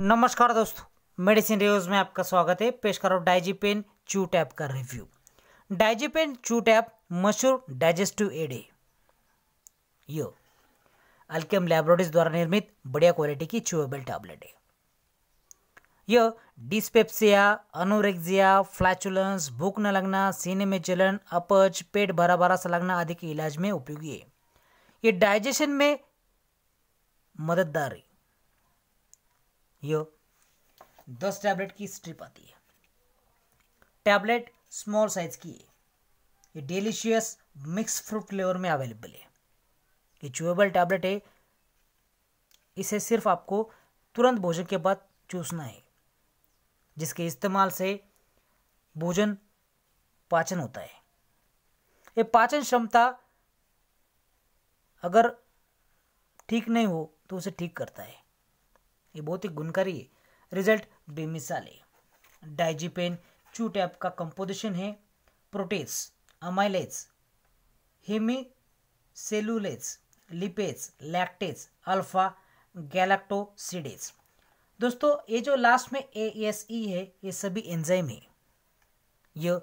नमस्कार दोस्तों medicine reviews में आपका स्वागत है पेश करो डाइजीपेन चू टैप का रिव्यू डाइजीपेन चू टैप मशहूर डाइजेस्टिव एड है यो अल्केम लैबोरेटरीज द्वारा निर्मित बढ़िया क्वालिटी की चूएबल टैबलेट है यह डिस्पेप्सिया अनोरेक्सिया फ्लैचुलेंस भूख न लगना सीने में जलन अपच पेट भरा भरा सा लगना आदि के इलाज में उपयोगी है ये डाइजेशन में मददगार है यो दस टैबलेट की स्ट्रिप आती है टैबलेट स्मॉल साइज की है ये डेलीशियस मिक्स फ्रूट फ्लेवर में अवेलेबल है ये चुएबल टैबलेट है इसे सिर्फ आपको तुरंत भोजन के बाद चूसना है जिसके इस्तेमाल से भोजन पाचन होता है ये पाचन क्षमता अगर ठीक नहीं हो तो उसे ठीक करता है ये बहुत ही गुणकारी है रिजल्ट बेमिसाल है डाइजीपेन चू टैप का कंपोजिशन है protease amylase hemicellulase lipase lactase alpha galactosidase दोस्तों ये जो लास्ट में ए एस ई है ये सभी एंजाइम है यह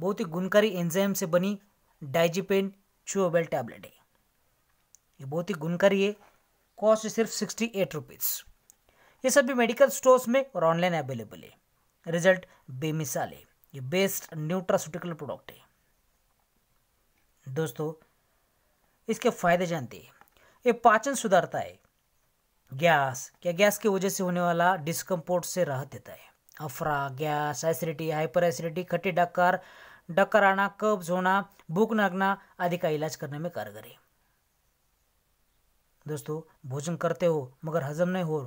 बहुत ही गुणकारी एंजाइम से बनी डाइजीपेन चूएबल टैबलेट है ये बहुत ही गुणकारी है कॉस्ट सिर्फ सिक्सटी एट रुपीज़ ये सभी मेडिकल स्टोर्स में और ऑनलाइन अवेलेबल है रिजल्ट बेमिसाल है ये बेस्ट न्यूट्रास्यूटिकल प्रोडक्ट है दोस्तों इसके फायदे जानते हैं ये पाचन सुधारता है गैस क्या गैस की वजह से होने वाला डिस्कम्पोर्ट से राहत देता है अफरा गैस एसिडिटी हाइपर एसिडिटी खट्टी डकार डक्कर आना कब्ज होना भूख नगना आदि का इलाज करने में कारगर है दोस्तों भोजन करते हो मगर हजम नहीं हो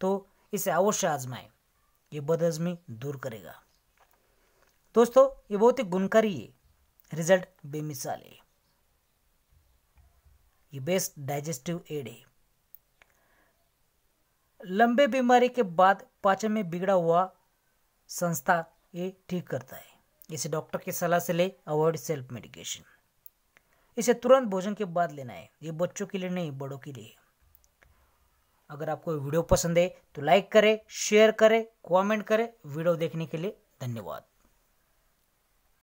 तो इसे अवश्य आजमाएं ये बदहजमी दूर करेगा दोस्तों ये बहुत ही गुणकारी है रिजल्ट बेमिसाल है ये बेस्ट डाइजेस्टिव एड है लंबे बीमारी के बाद पाचन में बिगड़ा हुआ संस्था ये ठीक करता है इसे डॉक्टर की सलाह से ले अवॉइड सेल्फ मेडिकेशन इसे तुरंत भोजन के बाद लेना है ये बच्चों के लिए नहीं बड़ों के लिए अगर आपको वीडियो पसंद है तो लाइक करें शेयर करें कमेंट करें वीडियो देखने के लिए धन्यवाद